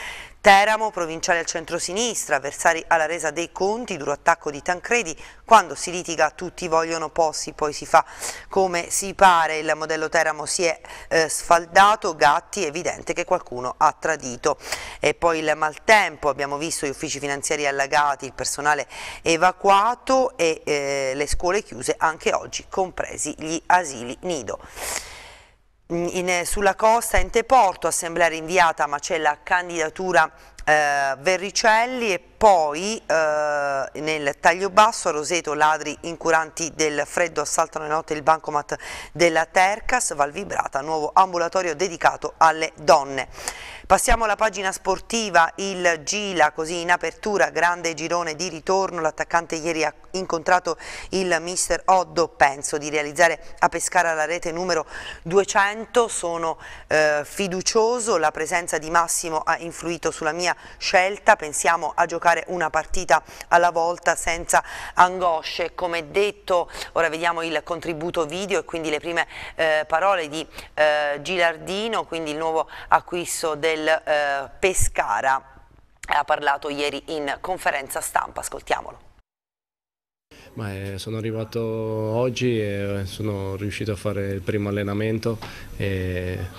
Teramo, provinciale al centro-sinistra, avversari alla resa dei conti, duro attacco di Tancredi, quando si litiga tutti vogliono posti, poi si fa come si pare, il modello Teramo si è eh, sfaldato, Gatti evidente che qualcuno ha tradito. E poi il maltempo, abbiamo visto gli uffici finanziari allagati, il personale evacuato e eh, le scuole chiuse anche oggi, compresi gli asili nido in, sulla costa in Teporto, assemblea rinviata ma c'è la candidatura eh, Verricelli e poi eh, nel taglio basso Roseto, ladri incuranti del freddo assaltano le notte il bancomat della Tercas, Valvibrata, nuovo ambulatorio dedicato alle donne. Passiamo alla pagina sportiva, il Gila così in apertura, grande girone di ritorno, l'attaccante ieri ha incontrato il mister Oddo, penso di realizzare a Pescara la rete numero 200, sono eh, fiducioso, la presenza di Massimo ha influito sulla mia scelta, pensiamo a giocare una partita alla volta senza angosce, come detto ora vediamo il contributo video e quindi le prime eh, parole di eh, Gilardino, quindi il nuovo acquisto del del eh, Pescara. Ha parlato ieri in conferenza stampa, ascoltiamolo. Ma eh, sono arrivato oggi e eh, sono riuscito a fare il primo allenamento.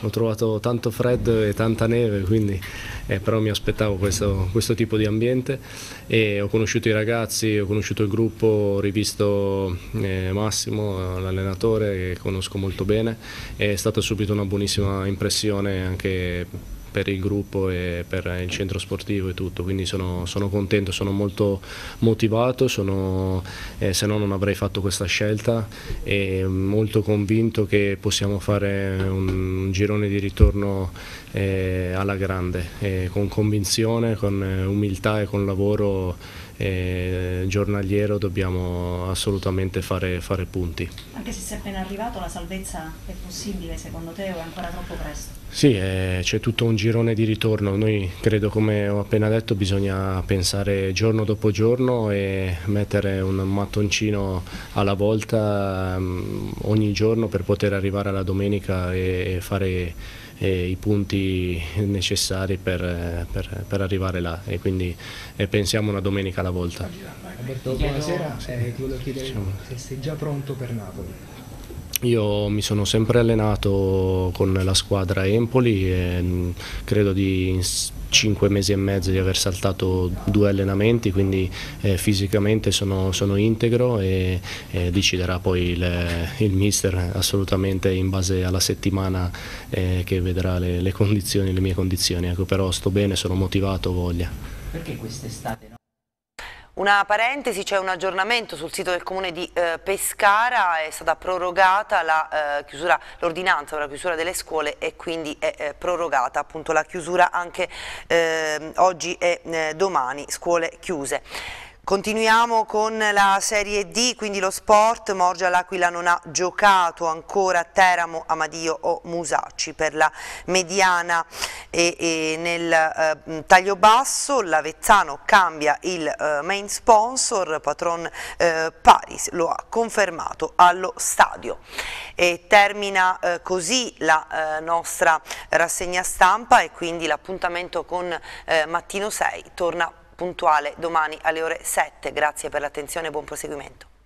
ho trovato tanto freddo e tanta neve, quindi, eh, però mi aspettavo questo, questo tipo di ambiente. E ho conosciuto i ragazzi, ho conosciuto il gruppo, ho rivisto eh, Massimo, l'allenatore che conosco molto bene. È stata subito una buonissima impressione anche per il gruppo e per il centro sportivo e tutto, quindi sono, sono contento, sono molto motivato, sono, eh, se no non avrei fatto questa scelta e molto convinto che possiamo fare un, un girone di ritorno eh, alla grande, eh, con convinzione, con eh, umiltà e con lavoro eh, giornaliero dobbiamo assolutamente fare, fare punti. Anche se sei appena arrivato la salvezza è possibile secondo te o è ancora troppo presto? Sì, eh, c'è tutto un girone di ritorno, noi credo come ho appena detto bisogna pensare giorno dopo giorno e mettere un mattoncino alla volta mh, mm, ogni giorno per poter arrivare alla domenica e, e fare eh, i punti necessari per, per, per, arrivare là e quindi eh, pensiamo una domenica alla volta. Alberto, buonasera, eh, ti volevo chiedere se sei già pronto per Napoli. Io mi sono sempre allenato con la squadra Empoli e mm, credo di in 5 mesi e mezzo di aver saltato due allenamenti, quindi eh, fisicamente sono, sono, integro e, e deciderà poi il, il, mister assolutamente in base alla settimana eh, che vedrà le, le, condizioni, le mie condizioni, ecco, però sto bene, sono motivato, voglia. Perché quest'estate? Una parentesi, c'è un aggiornamento sul sito del comune di eh, Pescara, è stata prorogata eh, l'ordinanza eh, per la chiusura delle scuole e quindi è eh, prorogata appunto la chiusura anche ehm, oggi e eh, domani, scuole chiuse. Continuiamo con la Serie D, quindi lo sport, Morgia L'Aquila non ha giocato ancora Teramo, Amadio o Musacci per la mediana e, e nel eh, taglio basso l'Avezzano cambia il eh, main sponsor, Patron eh, Paris lo ha confermato allo stadio. E termina eh, così la eh, nostra rassegna stampa e quindi l'appuntamento con eh, Mattino 6 torna puntuale domani alle ore 7. Grazie per l'attenzione e buon proseguimento.